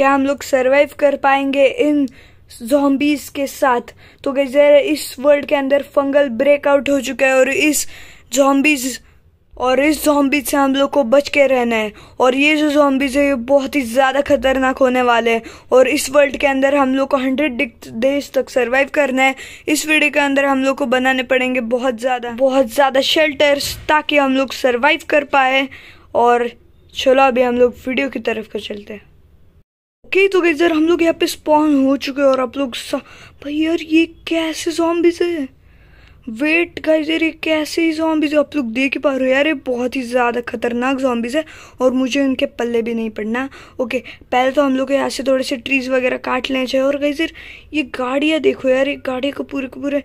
क्या हम लोग सर्वाइव कर पाएंगे इन जॉम्बीज के साथ तो गजर इस वर्ल्ड के अंदर फंगल ब्रेकआउट हो चुका है और इस जोम्बीज और इस जोम्बीज से हम लोग को बच के रहना है और ये जो जोम्बीज है ये बहुत ही ज़्यादा खतरनाक होने वाले हैं और इस वर्ल्ड के अंदर हम लोग को हंड्रेड डेज तक सर्वाइव करना है इस वीडियो के अंदर हम लोग को बनाने पड़ेंगे बहुत ज़्यादा बहुत ज़्यादा शेल्टर्स ताकि हम लोग सर्वाइव कर पाए और चलो अभी हम लोग वीडियो की तरफ को चलते हैं ओके तो गई हम लोग यहाँ पे स्पॉन हो चुके हैं और आप लोग भाई यार ये कैसे जॉम्बिस है वेट गाइस यार ये कैसे ही जॉम्बीज आप लोग देख पा रहे हो यार ये बहुत ही ज़्यादा खतरनाक जॉम्बीज है और मुझे उनके पल्ले भी नहीं पड़ना ओके पहले तो हम लोग यहाँ से थोड़े से ट्रीज वगैरह काट लेने चाहिए और गाइस यार ये गाड़ियाँ देखो यार ये गाड़ी को पूरे के पूरे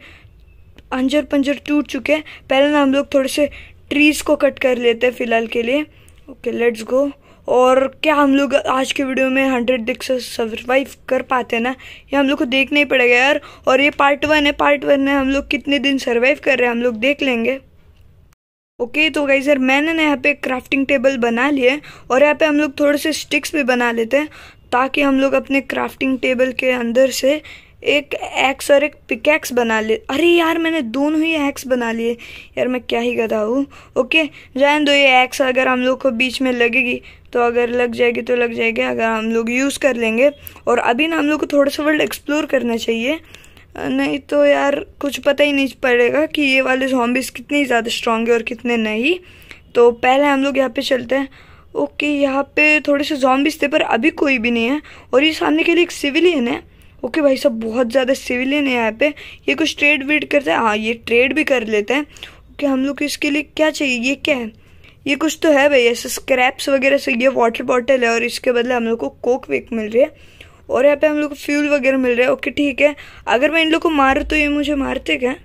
अंजर पंजर टूट चुके हैं पहले ना हम लोग थोड़े से ट्रीज को कट कर लेते हैं फिलहाल के लिए ओके लेट्स गो और क्या हम लोग आज के वीडियो में हंड्रेड डिक्स सर्वाइव कर पाते हैं ना ये हम लोग को देखना ही पड़ेगा यार और ये पार्ट वन है पार्ट वन में हम लोग कितने दिन सर्वाइव कर रहे हैं हम लोग देख लेंगे ओके तो गाइज सर मैंने ना यहाँ पे क्राफ्टिंग टेबल बना लिए और यहाँ पे हम लोग थोड़े से स्टिक्स भी बना लेते हैं ताकि हम लोग अपने क्राफ्टिंग टेबल के अंदर से एक एक्स और एक पिकैक्स बना ले अरे यार मैंने दोनों ही एक्स बना लिए यार मैं क्या ही गधा हूँ ओके जान दो ये एक्स अगर हम लोग को बीच में लगेगी तो अगर लग जाएगी तो लग जाएगी अगर हम लोग यूज़ कर लेंगे और अभी ना हम लोग को थोड़ा सा वर्ल्ड एक्सप्लोर करना चाहिए नहीं तो यार कुछ पता ही नहीं पड़ेगा कि ये वाले जॉम्बिस कितने ज़्यादा स्ट्रांग है और कितने नहीं तो पहले हम लोग यहाँ पर चलते हैं ओके यहाँ पे थोड़े से जॉम्बिस थे पर अभी कोई भी नहीं है और ये सामने के लिए एक सिविलियन है ओके भाई साहब बहुत ज़्यादा सिविलियन है यहाँ पे ये कुछ ट्रेड वेड करते हैं हाँ ये ट्रेड भी कर लेते हैं ओके हम लोग इसके लिए क्या चाहिए ये क्या है ये कुछ तो है भाई ऐसे स्क्रैप्स वगैरह से ये वाटर बॉटल है और इसके बदले हम लोग को कोक वेक मिल रही है और यहाँ पे हम लोग को फ्यूल वगैरह मिल रहा है ओके ठीक है अगर मैं इन लोग को मारूँ तो ये मुझे मारते क्या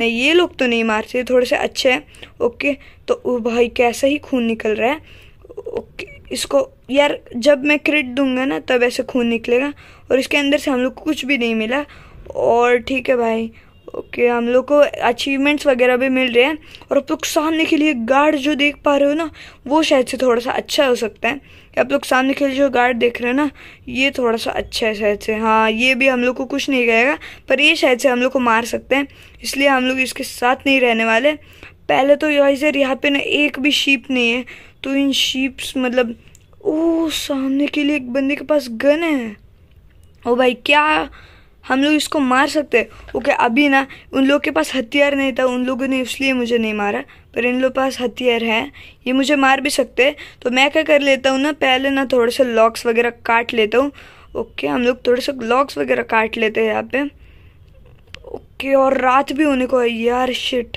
नहीं ये लोग तो नहीं मारते थोड़े से अच्छे हैं ओके तो भाई कैसा ही खून निकल रहा है ओके इसको यार जब मैं क्रिट दूंगा ना तब ऐसे खून निकलेगा और इसके अंदर से हम लोग को कुछ भी नहीं मिला और ठीक है भाई ओके हम लोग को अचीवमेंट्स वगैरह भी मिल रहे हैं और आप लोग सामने के लिए गार्ड जो देख पा रहे हो ना वो शायद से थोड़ा सा अच्छा हो सकता है आप लोग सामने के लिए जो गार्ड देख रहे हो ना ये थोड़ा सा अच्छा है शायद से हाँ ये भी हम लोग को कुछ नहीं कहेगा पर ये शायद से हम लोग को मार सकते हैं इसलिए हम लोग इसके साथ नहीं रहने वाले पहले तो यार यहाँ पे ना एक भी शीप नहीं है तो इन शीप्स मतलब ओ सामने के लिए एक बंदे के पास गन है ओ भाई क्या हम लोग इसको मार सकते ओके अभी ना उन लोग के पास हथियार नहीं था उन लोगों ने इसलिए मुझे नहीं मारा पर इन लोग पास हथियार है ये मुझे मार भी सकते तो मैं क्या कर लेता हूँ ना पहले ना थोड़े से लॉक्स वगैरह काट लेता हूँ ओके हम लोग थोड़े से लॉक्स वगैरह काट लेते हैं यहाँ पे ओके और रात भी होने को है यार शिट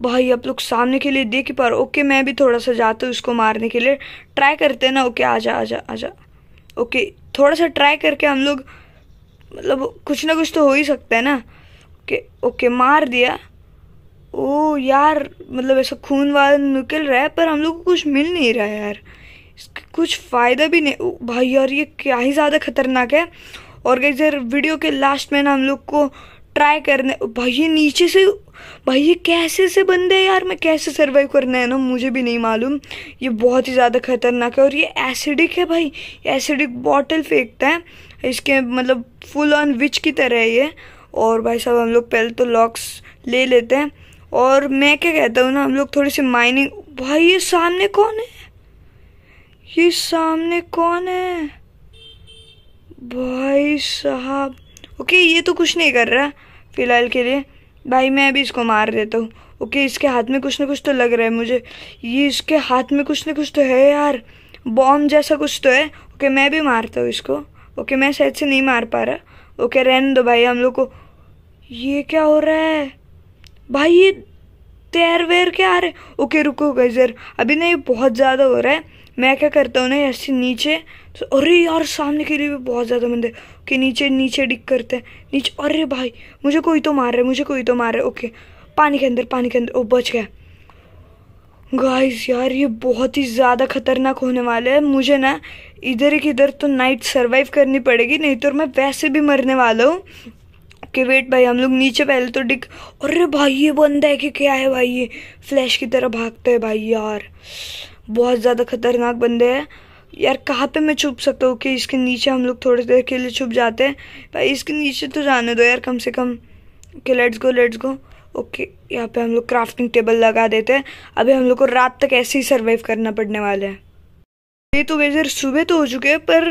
भाई आप लोग सामने के लिए देख ही पा रहे ओके मैं भी थोड़ा सा जाता हूँ इसको मारने के लिए ट्राई करते हैं ना ओके आ जा आ जा ओके थोड़ा सा ट्राई करके हम लोग मतलब कुछ ना कुछ तो हो ही सकता है ना ओके ओके मार दिया ओ यार मतलब ऐसा खून वाला निकल रहा है पर हम लोग को कुछ मिल नहीं रहा है यार इसका कुछ फ़ायदा भी नहीं भाई यार ये क्या ही ज़्यादा खतरनाक है और कहीं सर वीडियो के लास्ट में ना हम लोग को ट्राई करने भाई ये नीचे से भाई ये कैसे से बंदे यार मैं कैसे सर्वाइव करना है ना मुझे भी नहीं मालूम ये बहुत ही ज़्यादा खतरनाक है और ये एसिडिक है भाई एसिडिक बॉटल फेंकता है इसके मतलब फुल ऑन विच की तरह है ये और भाई साहब हम लोग पहले तो लॉक्स ले लेते हैं और मैं क्या कहता हूँ ना हम लोग थोड़ी सी माइनिंग भाई ये सामने कौन है ये सामने कौन है भाई साहब ओके ये तो कुछ नहीं कर रहा फ़िलहाल के लिए भाई मैं अभी इसको मार देता हूँ ओके इसके हाथ में कुछ ना कुछ तो लग रहा है मुझे ये इसके हाथ में कुछ ना कुछ तो है यार बॉम्ब जैसा कुछ तो है ओके मैं भी मारता हूँ इसको ओके मैं शायद से नहीं मार पा रहा ओके रहने दो भाई हम लोग को ये क्या हो रहा है भाई ये तैर वैर के आ रहे ओके रुको गजर अभी ना ये बहुत ज़्यादा हो रहा है मैं क्या करता हूँ ना ऐसे नीचे तो अरे यार सामने के लिए भी बहुत ज़्यादा मंदिर ओके नीचे नीचे डिक करते हैं नीचे अरे भाई मुझे कोई तो मार रहा है मुझे कोई तो मार रहा है ओके पानी के अंदर पानी के अंदर ओ बच गया गाइस यार ये बहुत ही ज़्यादा खतरनाक होने वाले है मुझे ना इधर एक इधर तो नाइट सरवाइव करनी पड़ेगी नहीं तो मैं वैसे भी मरने वाला हूँ कि वेट भाई हम लोग नीचे पहले तो डिक अरे भाई ये बंदा है कि क्या है भाई ये फ्लैश की तरह भागता है भाई यार बहुत ज़्यादा खतरनाक बंदे हैं यार कहाँ पे मैं छुप सकता हूँ कि इसके नीचे हम लोग थोड़ी देर के लिए छुप जाते हैं भाई इसके नीचे तो जाने दो यार कम से कम कि let's go let's go okay यहाँ पे हम लोग क्राफ्टिंग टेबल लगा देते हैं अभी हम लोग को रात तक ऐसे ही सर्वाइव करना पड़ने वाला है ये तो वेजर सुबह तो हो चुके हैं पर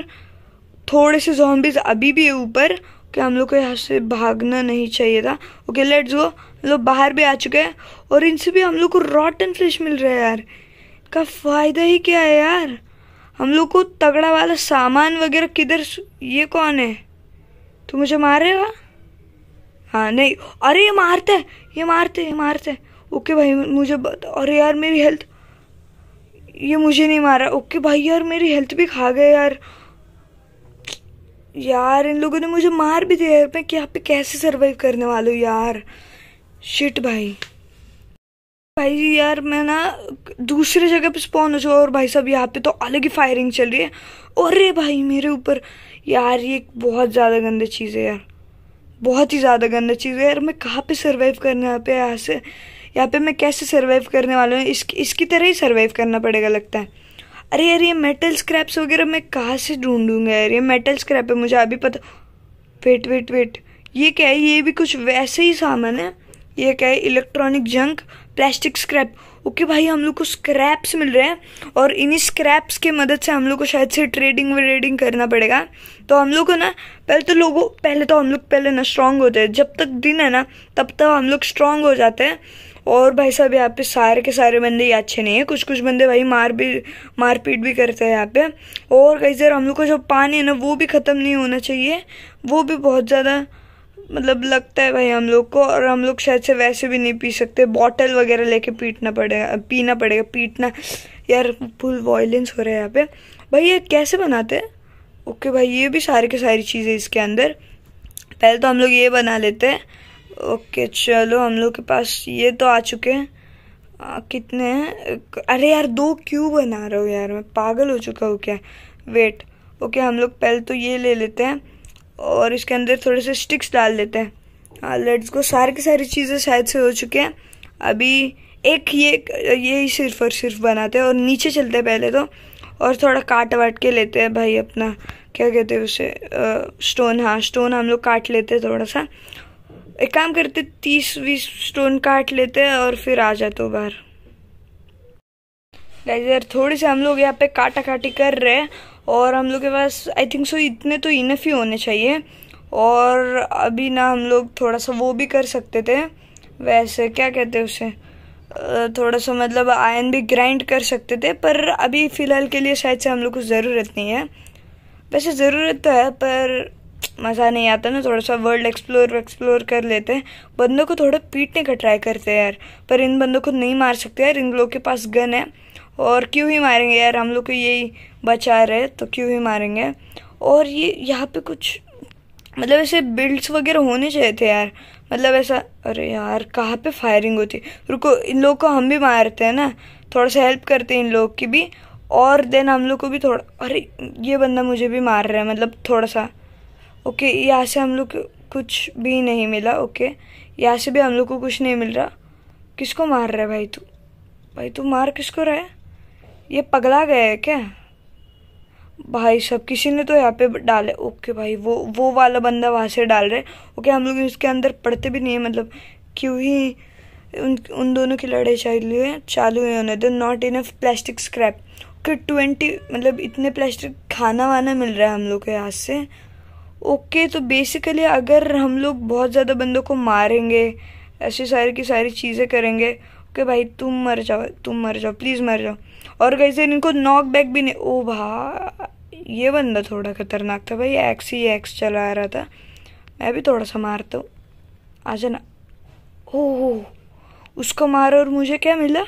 थोड़े से जॉम्बीज अभी भी है ऊपर कि हम लोग को यहाँ से भागना नहीं चाहिए था ओके लेट्स गो लोग बाहर भी आ चुके हैं और इनसे भी हम लोग को रॉटन फिश मिल रहा है यार का फ़ायदा ही क्या है यार हम लोग को तगड़ा वाला सामान वगैरह किधर ये कौन है तू मुझे मारेगा हाँ नहीं अरे ये मारते है ये मारते ये मारते ओके भाई मुझे बता अरे यार मेरी हेल्थ ये मुझे नहीं मारा ओके भाई यार मेरी हेल्थ भी खा गए यार यार इन लोगों ने मुझे मार भी दिया मैं यहाँ पे कैसे सरवाइव करने वाला हूँ यार शिट भाई भाई यार मैं ना दूसरे जगह पे स्पॉन हो जाऊँ और भाई साहब यहाँ पे तो अलग ही फायरिंग चल रही है अरे भाई मेरे ऊपर यार ये बहुत ज़्यादा गंदा चीज़ है यार बहुत ही ज़्यादा गंदा चीज़ है यार मैं कहाँ पे सरवाइव करने यहाँ पे यहाँ से यहाँ पे मैं कैसे सर्वाइव करने वाला हूँ इस, इसकी तरह ही सर्वाइव करना पड़ेगा लगता है अरे यार ये मेटल स्क्रैप्स वगैरह मैं कहाँ से ढूंढूंगा यार ये मेटल स्क्रैप है मुझे अभी पता वेट वेट वेट ये क्या है ये भी कुछ वैसे ही सामान है ये क्या है electronic junk plastic scrap okay भाई हम लोग को स्क्रैप्स मिल रहे हैं और इन्हीं स्क्रैप्स के मदद से हम लोग को शायद से ट्रेडिंग वेडिंग करना पड़ेगा तो हम लोग को ना पहले तो लोगों पहले तो हम लोग पहले ना स्ट्रांग होते हैं जब तक दिन है ना तब तक हम लोग स्ट्रांग हो जाते हैं और भाई साहब यहाँ पे सारे के सारे बंदे ही अच्छे नहीं है कुछ कुछ बंदे भाई मार भी मारपीट भी करते हैं यहाँ पे और कई सर हम लोग का जो पानी है ना वो भी ख़त्म नहीं होना चाहिए वो भी बहुत ज़्यादा मतलब लगता है भाई हम लोग को और हम लोग शायद से वैसे भी नहीं पी सकते बॉटल वगैरह लेके पीटना पड़ेगा पीना पड़ेगा पीटना यार फुल वॉयलेंस हो रहा है यहाँ पे भाई ये कैसे बनाते हैं ओके भाई ये भी सारे के सारी चीज़ें इसके अंदर पहले तो हम लोग ये बना लेते हैं ओके चलो हम लोग के पास ये तो आ चुके हैं कितने हैं अरे यार दो क्यों बना रहा हूँ यार मैं पागल हो चुका हूँ क्या वेट ओके हम लोग पहले तो ये ले लेते हैं और इसके अंदर थोड़े से स्टिक्स डाल देते हैं हाँ लेट्स को सारे की सारी चीज़ें शायद से हो चुके हैं अभी एक ये ये ही सिर्फ और सिर्फ बनाते हैं और नीचे चलते हैं पहले तो और थोड़ा काट वाट के लेते हैं भाई अपना क्या कहते हैं उसे आ, स्टोन हाँ स्टोन हम लोग काट लेते हैं थोड़ा सा एक काम करते तीस बीस स्टोन काट लेते हैं और फिर आ जाते बाहर बाहर यार थोड़े से हम लोग यहाँ पे काटा काटी कर रहे हैं और हम लोग के पास आई थिंक सो इतने तो इनफ ही होने चाहिए और अभी ना हम लोग थोड़ा सा वो भी कर सकते थे वैसे क्या कहते हैं उसे थोड़ा सा मतलब आयन भी ग्राइंड कर सकते थे पर अभी फ़िलहाल के लिए शायद से हम लोग को ज़रूरत नहीं है वैसे ज़रूरत तो है पर मज़ा नहीं आता ना थोड़ा सा वर्ल्ड एक्सप्लोर एक्सप्लोर कर लेते हैं बंदों को थोड़ा पीटने का ट्राई करते हैं यार पर इन बंदों को नहीं मार सकते यार इन लोग के पास गन है और क्यों ही मारेंगे यार हम लोग को यही बचा रहे तो क्यों ही मारेंगे और ये यहाँ पे कुछ मतलब ऐसे बिल्ड्स वगैरह होने चाहिए थे यार मतलब ऐसा अरे यार कहाँ पे फायरिंग होती रुको इन लोग को हम भी मारते हैं ना थोड़ा सा हेल्प करते हैं इन लोग की भी और देन हम लोग को भी थोड़ा अरे ये बंदा मुझे भी मार रहा है मतलब थोड़ा सा ओके यहाँ से हम लोग कुछ भी नहीं मिला ओके यहाँ से भी हम लोग को कुछ नहीं मिल रहा किसको मार रहा है भाई तू भाई तू मार किसको रहा है ये पगला गया है क्या भाई सब किसी ने तो यहाँ पे डाले ओके भाई वो वो वाला बंदा वहाँ से डाल रहे ओके हम लोग इसके अंदर पढ़ते भी नहीं है मतलब क्यों ही उन उन दोनों की लड़ाई चालू है चालू है उन्हें तो not enough plastic scrap okay twenty मतलब इतने प्लास्टिक खाना वाना मिल रहा है हम लोग के यहाँ से ओके okay, तो बेसिकली अगर हम लोग बहुत ज़्यादा बंदों को मारेंगे ऐसी सारी की सारी चीज़ें करेंगे ओके okay, भाई तुम मर जाओ तुम मर जाओ प्लीज़ मर जाओ और कैसे इनको नॉक बैक भी नहीं ओ भा ये बंदा थोड़ा खतरनाक था भाई एक्स ही एक्स चला रहा था मैं भी थोड़ा सा मारता हूँ आ जाना हो उसको मारो और मुझे क्या मिला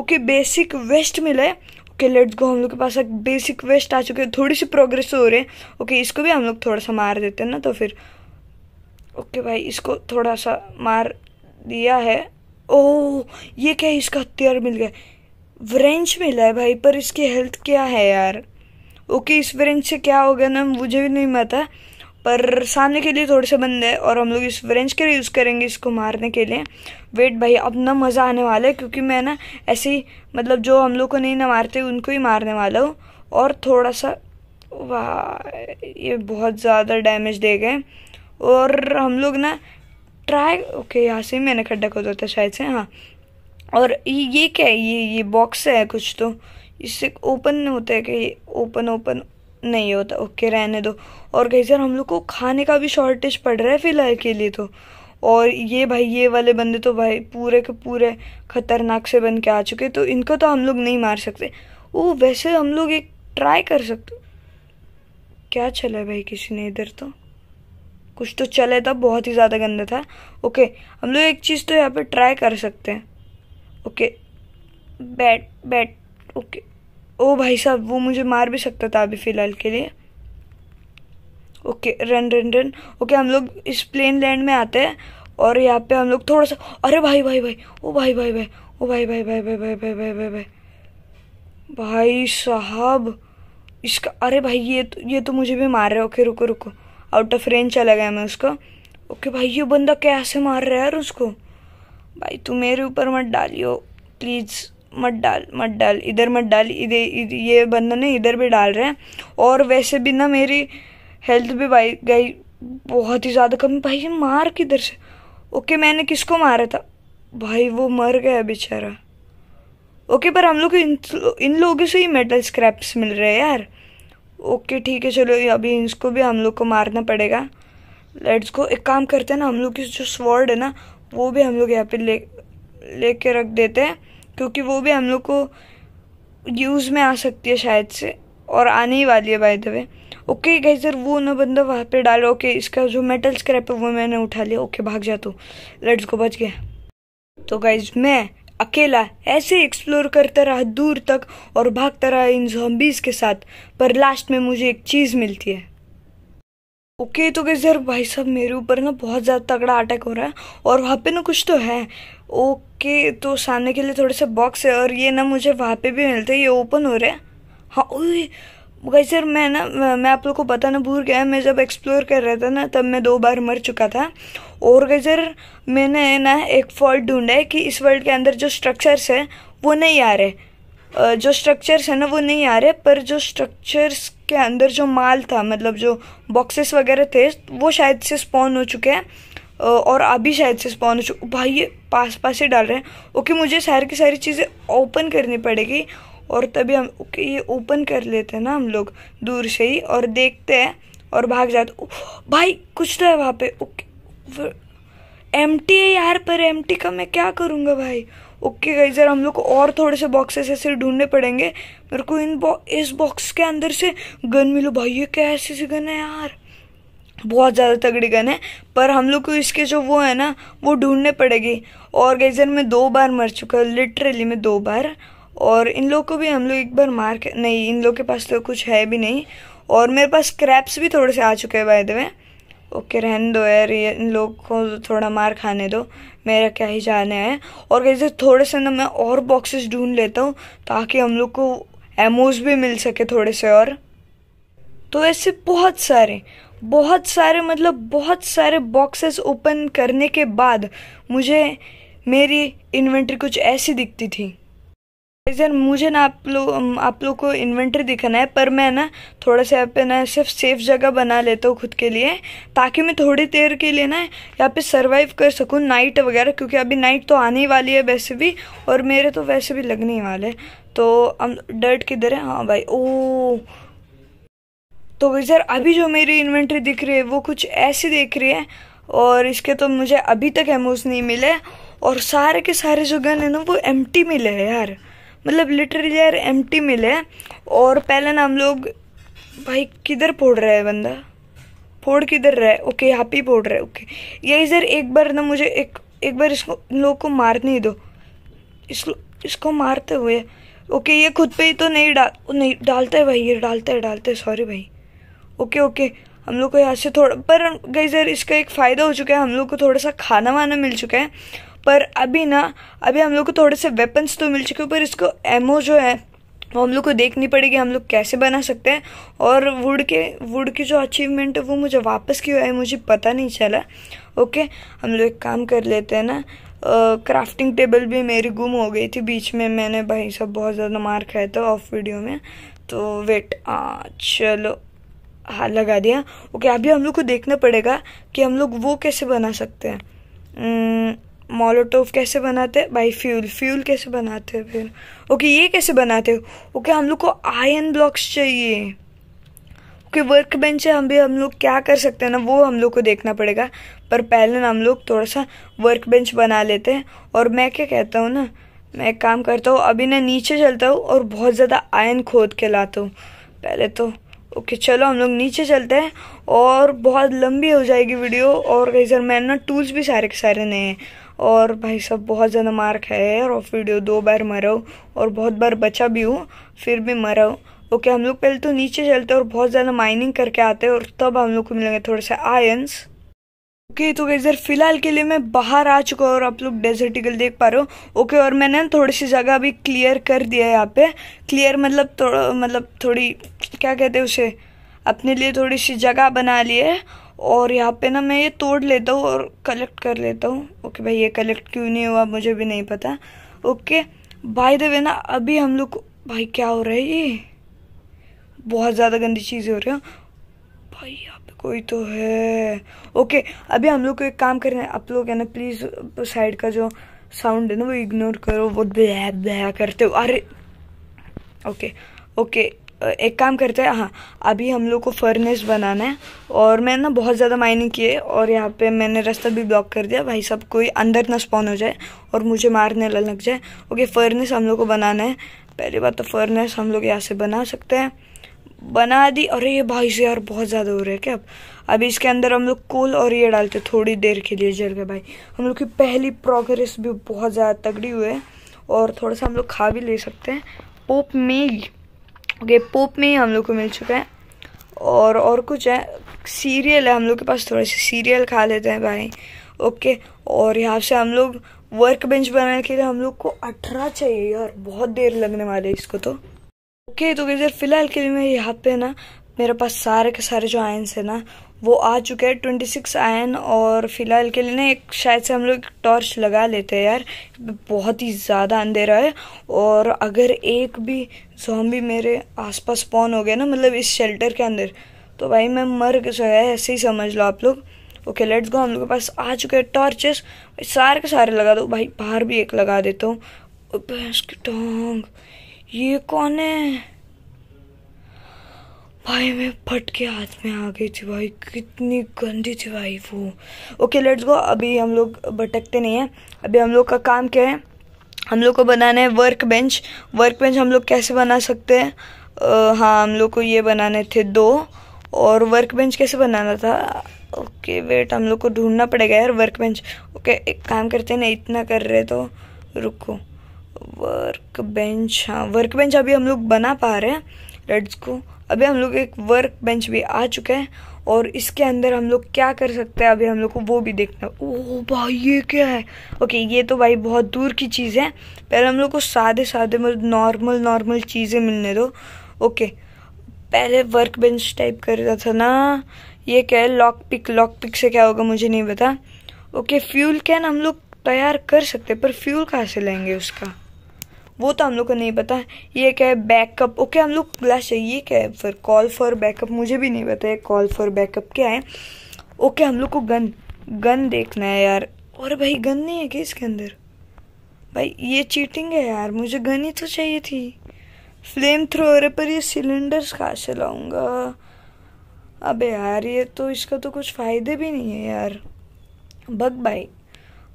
ओके बेसिक वेस्ट मिला है ओके लेट्स गो हम लोग के पास एक बेसिक वेस्ट आ चुके हैं थोड़ी सी प्रोग्रेस हो रहे हैं ओके इसको भी हम लोग थोड़ा सा मार देते हैं ना तो फिर ओके भाई इसको थोड़ा सा मार दिया है ओह ये क्या है इसका हथियार मिल गया व्रेंच मिला है भाई पर इसकी हेल्थ क्या है यार ओके इस व्रेंच से क्या हो गया ना मुझे भी नहीं पता पर सामने के लिए थोड़े से बंद है और हम लोग इस व्रेंच के यूज़ करेंगे इसको मारने के लिए वेट भाई अब ना मज़ा आने वाला है क्योंकि मैं ना ऐसे ही मतलब जो हम लोग को नहीं ना मारते उनको ही मारने वाला हूँ और थोड़ा सा वाह ये बहुत ज़्यादा डैमेज दे गए और हम लोग ना ट्राई ओके यहाँ से ही मैंने खड्डा खोदा था शायद से हाँ और ये क्या है ये ये बॉक्स है कुछ तो इससे ओपन होता है कि ओपन ओपन नहीं होता ओके रहने दो और कहीं सर हम लोग को खाने का भी शॉर्टेज पड़ रहा है फ़िलहाल के लिए तो और ये भाई ये वाले बंदे तो भाई पूरे के पूरे ख़तरनाक से बन के आ चुके तो इनको तो हम लोग नहीं मार सकते वो वैसे हम लोग एक ट्राई कर सकते क्या चला है भाई किसी ने इधर तो कुछ तो चले था बहुत ही ज़्यादा गंदा था ओके हम लोग एक चीज़ तो यहाँ पर ट्राई कर सकते हैं ओके बैट बैट ओके ओ भाई साहब वो मुझे मार भी सकता था अभी फ़िलहाल के लिए okay run run run okay हम लोग इस प्लेन लैंड में आते हैं और यहाँ पे हम लोग थोड़ा सा अरे भाई भाई भाई ओ भाई भाई भाई ओ भाई भाई भाई भाई भाई भाई भाई भाई भाई भाई साहब इसका अरे भाई ये तो ये तो मुझे भी मार रहा है ओके रुको रुको आउट ऑफ रेंज चला गया मैं उसका ओके भाई ये बंदा कैसे मार रहा है यार उसको भाई तू मेरे ऊपर मत डालियो प्लीज़ मत डाल मत डाल इधर मत डाल इधर ये बंदा ने इधर भी डाल रहे हैं और वैसे भी ना मेरी हेल्थ भी भाई गई बहुत ही ज़्यादा कम भाई ये मार किधर से ओके मैंने किसको मारा था भाई वो मर गया बेचारा ओके पर हम लोग इन इन लोगों से ही मेटल स्क्रैप्स मिल रहे हैं यार ओके ठीक है चलो अभी इसको भी हम लोग को मारना पड़ेगा लेट्स को एक काम करते हैं ना हम लोग की जो स्वॉर्ड है ना वो भी हम लोग यहाँ पे ले लेके रख देते हैं क्योंकि वो भी हम लोग को यूज़ में आ सकती है शायद से और आने ही वाली है बाय द वे ओके गई सर वो ना बंदा वहाँ पे डाला ओके इसका जो मेटल स्क्रैप है वो मैंने उठा लिया ओके भाग जा तो लेट्स को बच गया तो गाइज मैं अकेला ऐसे एक्सप्लोर करता रहा दूर तक और भागता रहा इन जॉम्बीज के साथ पर लास्ट में मुझे एक चीज़ मिलती है ओके okay, तो गई सर भाई साहब मेरे ऊपर ना बहुत ज़्यादा तगड़ा अटैक हो रहा है और वहाँ पे ना कुछ तो है ओके तो सामने के लिए थोड़े से बॉक्स है और ये ना मुझे वहाँ पे भी मिलते हैं ये ओपन हो रहे हैं हाँ गई सर मैं ना मैं आप लोग को बताना भूल गया मैं जब एक्सप्लोर कर रहा था ना तब मैं दो बार मर चुका था और गई सर मैंने ना एक फॉल्ट ढूंढा है कि इस वर्ल्ड के अंदर जो स्ट्रक्चर्स है वो नहीं आ रहे जो स्ट्रक्चर्स है ना वो नहीं आ रहे पर जो स्ट्रक्चर्स के अंदर जो माल था मतलब जो बॉक्सेस वगैरह थे वो शायद से स्पॉन हो चुके हैं और अभी शायद से स्पॉन हो चुके भाई ये पास पास ही डाल रहे हैं ओके मुझे सारी की सारी चीज़ें ओपन करनी पड़ेगी और तभी हम ओके ये ओपन कर लेते हैं ना हम लोग दूर से ही और देखते हैं और भाग जाते भाई कुछ तो है वहाँ पे ओके एम टी है यार पर एम टी का मैं क्या करूँगा भाई ओके गई जरा हम लोग को और थोड़े से बॉक्सेस ऐसे ढूंढने पड़ेंगे मेरे को इन बॉ इस बॉक्स के अंदर से गन मिलो भाई ये कैसे ऐसी सी गन है यार बहुत ज़्यादा तगड़ी गन है पर हम लोग को इसके जो वो है ना वो ढूंढने पड़ेगी और गैजर मैं दो बार मर चुका हूँ लिटरली में दो बार और इन लोग को भी हम लोग एक बार मार के नहीं इन लोग के पास तो कुछ है भी नहीं और मेरे पास क्रैप्स भी थोड़े से आ चुके हैं वायदे में ओके रहने दो यार ये इन लोग को थोड़ा मार खाने दो मेरा क्या ही जाने है और कैसे थोड़े से ना मैं और बॉक्सेस ढूंढ लेता हूँ ताकि हम लोग को एमोज भी मिल सके थोड़े से और तो ऐसे बहुत सारे बहुत सारे मतलब बहुत सारे बॉक्सेस ओपन करने के बाद मुझे मेरी इन्वेंट्री कुछ ऐसी दिखती थी सर मुझे ना आप लोग आप लोग को इन्वेंट्री दिखाना है पर मैं ना थोड़ा सा यहाँ पे ना सिर्फ सेफ जगह बना लेता हूँ खुद के लिए ताकि मैं थोड़ी देर के लिए ना यहाँ पे सरवाइव कर सकूँ नाइट वगैरह क्योंकि अभी नाइट तो आने ही वाली है वैसे भी और मेरे तो वैसे भी लगने ही वाले तो हम डर्ट किधर है हाँ भाई ओ तो भाई सर अभी जो मेरी इन्वेंट्री दिख रही है वो कुछ ऐसी दिख रही है और इसके तो मुझे अभी तक एमोज नहीं मिले और सारे के सारे जो गन है ना वो एम मिले हैं यार मतलब लिटरली यार एम मिले और पहले ना हम लोग भाई किधर फोड़ रहा है बंदा फोड़ किधर रहा है ओके यहाँ पे फोड़ रहा है ओके यही सर एक बार ना मुझे एक एक बार इसको लोग को मार नहीं दो इस इसको मारते हुए ओके ये खुद पे ही तो नहीं डाल नहीं डालता है भाई ये डालता है डालता है सॉरी भाई ओके ओके हम लोग को यहाँ से थोड़ा पर गई सर इसका एक फ़ायदा हो चुका है हम लोग को थोड़ा सा खाना वाना मिल चुका है पर अभी ना अभी हम लोग को थोड़े से वेपन्स तो मिल चुके हैं पर इसको एमओ जो है वो हम लोग को देखनी पड़ेगी हम लोग कैसे बना सकते हैं और वुड के वुड की जो अचीवमेंट है वो मुझे वापस क्यों है मुझे पता नहीं चला ओके हम लोग एक काम कर लेते हैं ना क्राफ्टिंग uh, टेबल भी मेरी गुम हो गई थी बीच में मैंने भाई सब बहुत ज़्यादा मार खाया था ऑफ वीडियो में तो वेट आ चलो हाथ लगा दिया ओके अभी हम लोग को देखना पड़ेगा कि हम लोग वो कैसे बना सकते हैं मोलोटोव कैसे बनाते हैं बाई फ्यूल फ्यूल कैसे बनाते हैं फिर ओके ये कैसे बनाते हो ओके हम लोग को आयन ब्लॉक्स चाहिए ओके वर्क बेंच है हम भी हम लोग क्या कर सकते हैं ना वो हम लोग को देखना पड़ेगा पर पहले ना हम लोग थोड़ा सा वर्क बेंच बना लेते हैं और मैं क्या कहता हूँ ना मैं एक काम करता हूँ अभी ना नीचे चलता हूँ और बहुत ज़्यादा आयन खोद के लाता हूँ पहले तो ओके चलो हम लोग नीचे चलते हैं और बहुत लंबी हो जाएगी वीडियो और कहीं सर मैंने ना टूल्स भी सारे के सारे नए हैं और भाई सब बहुत ज़्यादा मार खाए है और वीडियो दो बार मरा और बहुत बार बचा भी हूँ फिर भी मरा ओके हम लोग पहले तो नीचे चलते हैं और बहुत ज़्यादा माइनिंग करके आते हैं और तब हम लोग को मिलेंगे थोड़े से आयंस ओके okay, तो सर फिलहाल के लिए मैं बाहर आ चुका हूँ और आप लोग डेजर्टिकल देख पा रहे हो ओके okay, और मैंने थोड़ी सी जगह अभी क्लियर कर दिया है यहाँ पे क्लियर मतलब थोड़ा मतलब थोड़ी क्या कहते हैं उसे अपने लिए थोड़ी सी जगह बना ली है और यहाँ पे ना मैं ये तोड़ लेता हूँ और कलेक्ट कर लेता हूँ ओके भाई ये कलेक्ट क्यों नहीं हुआ मुझे भी नहीं पता ओके बाय द वे ना अभी हम लोग भाई क्या हो रहा है ये बहुत ज़्यादा गंदी चीज़ें हो रही हैं भाई यहाँ पे कोई तो है ओके अभी हम लोग को एक काम करना है आप लोग है ना प्लीज़ साइड का जो साउंड है ना वो इग्नोर करो वो बह करते हो अरे ओके ओके एक काम करते हैं हाँ अभी हम लोग को फर्नेस बनाना है और मैं ना बहुत ज़्यादा मायने किए और यहाँ पे मैंने रास्ता भी ब्लॉक कर दिया भाई सब कोई अंदर ना स्पॉन हो जाए और मुझे मारने लग जाए ओके फर्नेस हम लोग को बनाना है पहली बात तो फर्नेस हम लोग यहाँ से बना सकते हैं बना दी अरे ये भाई से यार बहुत ज़्यादा हो रहा है क्या अब अभी इसके अंदर हम लोग कोल और ये डालते थोड़ी देर के लिए जल गए भाई हम लोग की पहली प्रोग्रेस भी बहुत ज़्यादा तगड़ी हुई है और थोड़ा सा हम लोग खा भी ले सकते हैं पोप मेग ओके पोप में ही हम लोग को मिल चुका है और और कुछ है सीरियल है हम लोग के पास थोड़े से सीरियल खा लेते हैं भाई ओके और यहाँ से हम लोग वर्क बेंच बनाने के लिए हम लोग को अठारह चाहिए यार बहुत देर लगने वाले इसको तो ओके okay, तो फिलहाल के लिए मैं यहाँ पे ना मेरे पास सारे के सारे जो आयन्स है ना वो आ चुके हैं ट्वेंटी सिक्स आयन और फिलहाल के लिए ना एक शायद से हम लोग टॉर्च लगा लेते हैं यार बहुत ही ज़्यादा अंधेरा है और अगर एक भी जॉम्बी मेरे आसपास पास हो गया ना मतलब इस शेल्टर के अंदर तो भाई मैं मर गया ऐसे ही समझ लो आप लोग ओके लेट्स गो हम लोग के पास आ चुके हैं टॉर्चेस सारे के सारे लगा दो भाई बाहर भी एक लगा देता हूँ टोंग ये कौन है भाई मैं फट के हाथ में आ गई थी भाई कितनी गंदी थी भाई वो ओके लेट्स गो अभी हम लोग भटकते नहीं हैं अभी हम लोग का काम क्या है हम लोग को बनाना है वर्क बेंच वर्क बेंच हम लोग कैसे बना सकते हैं हाँ हम लोग को ये बनाने थे दो और वर्क बेंच कैसे बनाना था ओके वेट हम लोग को ढूंढना पड़ेगा यार वर्क बेंच ओके एक काम करते हैं ना इतना कर रहे तो रुको वर्क बेंच हाँ वर्क बेंच अभी हम लोग बना पा रहे हैं लेट्स गो अभी हम लोग एक वर्क बेंच भी आ चुके हैं और इसके अंदर हम लोग क्या कर सकते हैं अभी हम लोग को वो भी देखना ओह भाई ये क्या है ओके ये तो भाई बहुत दूर की चीज़ है पहले हम लोग को सादे सादे मतलब नॉर्मल नॉर्मल चीज़ें मिलने दो ओके पहले वर्क बेंच टाइप कर रहा था ना ये क्या है लॉक पिक लॉक पिक से क्या होगा मुझे नहीं पता ओके फ्यूल कैन हम लोग तैयार कर सकते पर फ्यूल कहाँ से लेंगे उसका वो तो हम लोग को नहीं पता ये क्या है बैकअप ओके हम लोग क्लास चाहिए क्या है फिर कॉल फॉर बैकअप मुझे भी नहीं पता है कॉल फॉर बैकअप क्या है ओके हम लोग को गन गन देखना है यार और भाई गन नहीं है क्या इसके अंदर भाई ये चीटिंग है यार मुझे गन ही तो चाहिए थी फ्लेम थ्रोअर पर ये सिलेंडर्स कहाँ से लाऊंगा अबे यार ये तो इसका तो कुछ फ़ायदे भी नहीं है यार बग भाई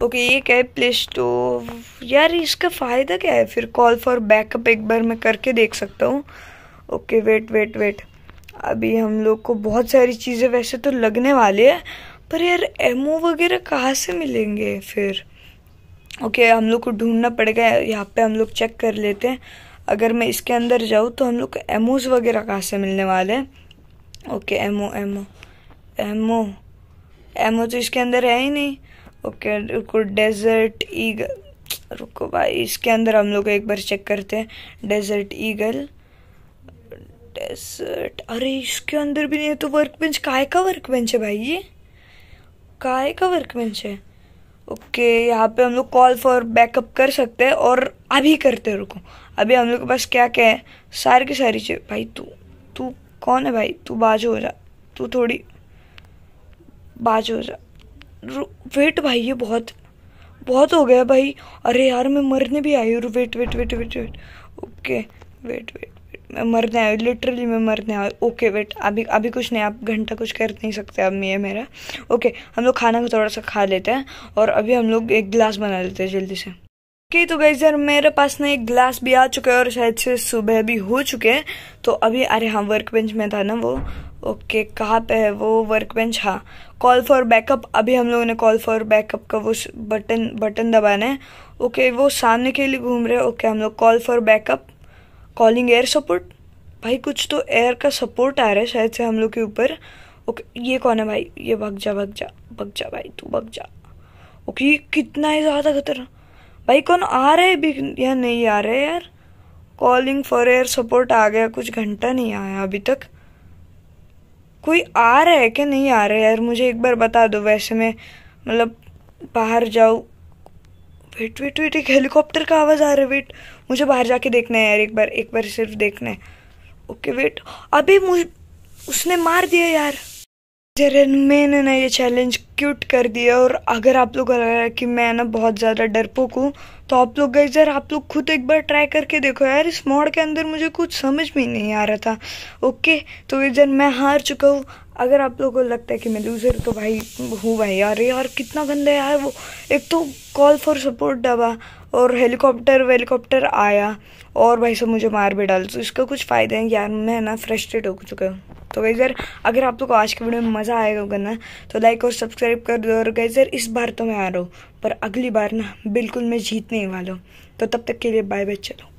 ओके ये क्या है प्ले स्टोर यार इसका फ़ायदा क्या है फिर कॉल फॉर बैकअप एक बार मैं करके देख सकता हूँ ओके वेट वेट वेट अभी हम लोग को बहुत सारी चीज़ें वैसे तो लगने वाली है पर यार एमओ वगैरह कहाँ से मिलेंगे फिर ओके हम लोग को ढूंढना पड़ेगा यहाँ पे हम लोग चेक कर लेते हैं अगर मैं इसके अंदर जाऊँ तो हम लोग को एमओज वगैरह कहाँ से मिलने वाले हैं okay ammo ammo ammo ammo तो इसके अंदर है ही नहीं ओके रुको डेजर्ट ईगल रुको भाई इसके अंदर हम लोग एक बार चेक करते हैं डेजर्ट ईगल डेजर्ट अरे इसके अंदर भी नहीं है तो वर्क बेंच काय का वर्क बेंच है भाई ये काय का वर्क बेंच है ओके यहाँ पे हम लोग कॉल फॉर बैकअप कर सकते हैं और अभी करते हैं रुको अभी हम लोग के पास क्या क्या है सारी की सारी चीज़ भाई तू तू कौन है भाई तू बाजू हो जा तू थोड़ी बाजू हो जा वेट भाई ये बहुत बहुत हो गया भाई अरे यार मैं मरने भी आई हूँ wait wait wait wait wait okay wait wait मैं मरने आया लिटरली मैं मरने आया ओके वेट अभी अभी कुछ नहीं आप घंटा कुछ कर नहीं सकते अब ये मेरा ओके हम लोग खाना का थोड़ा सा खा लेते हैं और अभी हम लोग एक गिलास बना लेते हैं जल्दी से ओके तो गई यार मेरे पास ना एक गिलास भी आ चुका है और शायद से सुबह भी हो चुके हैं तो अभी अरे हाँ वर्क बेंच में था ना वो ओके okay, कहाँ पे है वो वर्क बेंच हाँ कॉल फॉर बैकअप अभी हम लोगों ने कॉल फॉर बैकअप का वो बटन बटन दबाना है ओके okay, वो सामने के लिए घूम रहे हैं ओके okay, हम लोग call for backup calling air support भाई कुछ तो एयर का सपोर्ट आ रहा है शायद से हम लोग के ऊपर ओके ये कौन है भाई ये भग जा भग जा भग जा भाई तू भग जा ओके okay, कितना ही ज़्यादा खतरा भाई कौन आ रहा है अभी या नहीं आ रहा है यार कॉलिंग फॉर एयर सपोर्ट आ गया कुछ घंटा नहीं आया अभी तक कोई आ रहा है क्या नहीं आ रहा है यार मुझे एक बार बता दो वैसे मैं मतलब बाहर जाऊँ वेट वेट वेट एक हेलीकॉप्टर का आवाज़ आ रहा है वेट मुझे बाहर जाके देखना है यार एक बार एक बार सिर्फ देखना है ओके वेट अभी मुझ उसने मार दिया यार जरन मैंने ना ये चैलेंज क्यूट कर दिया और अगर आप लोग को लग रहा है कि मैं ना बहुत ज़्यादा डरपोक हूँ तो आप लोग गए यार आप लोग खुद एक बार ट्राई करके देखो यार इस मोड के अंदर मुझे कुछ समझ में नहीं आ रहा था ओके तो इधर मैं हार चुका हूँ अगर आप लोगों को लगता है कि मैं लूज़र तो भाई हूँ भाई यार यार कितना गंदा यार वो एक तो कॉल फॉर सपोर्ट दबा और हेलीकॉप्टर वेलीकॉप्टर आया और भाई सब मुझे मार भी डाल तो इसका कुछ फ़ायदा है यार मैं ना फ्रस्ट्रेट हो चुका हूँ तो गई सर अगर आप लोग को आज के वीडियो में मज़ा आएगा करना तो लाइक और सब्सक्राइब कर दो और गई सर इस बार तो मैं आ रहा हूँ पर अगली बार ना बिल्कुल मैं जीतने वाला हूँ तो तब तक के लिए बाय बाय चलो